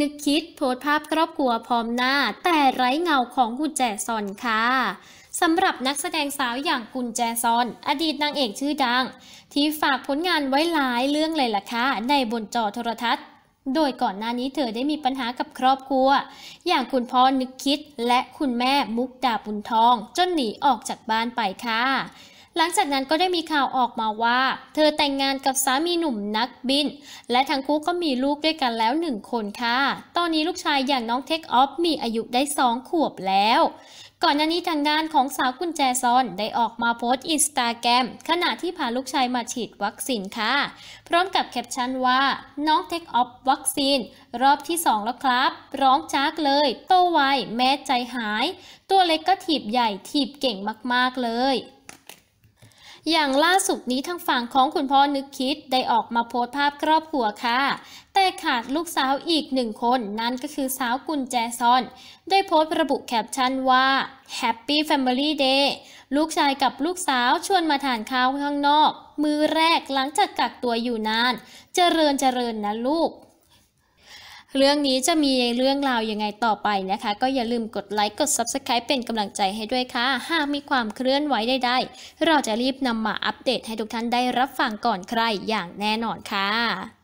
นึกคิดโพสภาพครอบครัวพร้อมหน้าแต่ไร้เงาของคุณแจซอนค่ะสำหรับนักแสดงสาวอย่างกุญแจซอน อดีตนางเอกชื่อดัง ที่ฝากผลงานไว้หลายเรื่องเลยล่ะค่ะในบนจอโทรทัศน์ โดยก่อนหน้านี้เธอได้มีปัญหากับครอบครัว อย่างคุณพ่อนึกคิดและคุณแม่มุกดาบุญทองจนหนีออกจากบ้านไปค่ะหลังจากนั้นก็ได้มีข่าวออกมาว่า เธอแต่งงานกับสามีหนุ่มนักบิน และทั้งคู่ก็มีลูกด้วยกันแล้วหนึ่งคนค่ะ ตอนนี้ลูกชายอย่างน้องเทคออฟมีอายุได้สองขวบแล้ว ก่อนหน้านี้ทางด้านของสาวกุญแจซอนได้ออกมาโพสต์อินสตาแกรมขณะที่พาลูกชายมาฉีดวัคซีนค่ะ พร้อมกับแคปชั่นว่าน้องเทคออฟวัคซีนรอบที่2แล้วครับ ร้องจากเลย โตไว แม่ใจหาย ตัวเล็กก็ถีบใหญ่ถีบเก่งมากๆเลยอย่างล่าสุดนี้ทางฝั่งของคุณพ่อนึกคิดได้ออกมาโพสต์ภาพครอบครัวค่ะ แต่ขาดลูกสาวอีกหนึ่งคน นั่นก็คือสาวกุญแจซอน ได้โพสต์ระบุแคปชั่นว่า Happy Family Day ลูกชายกับลูกสาวชวนมาทานข้าวข้างนอก มือแรกหลังจากกักตัวอยู่นาน เจริญเจริญนะลูกเรื่องนี้จะมีเรื่องราวยังไงต่อไปนะคะ ก็อย่าลืมกดไลค์กด Subscribe เป็นกำลังใจให้ด้วยค่ะหากมีความเคลื่อนไหวใดๆเราจะรีบนำมาอัปเดตให้ทุกท่านได้รับฟังก่อนใครอย่างแน่นอนค่ะ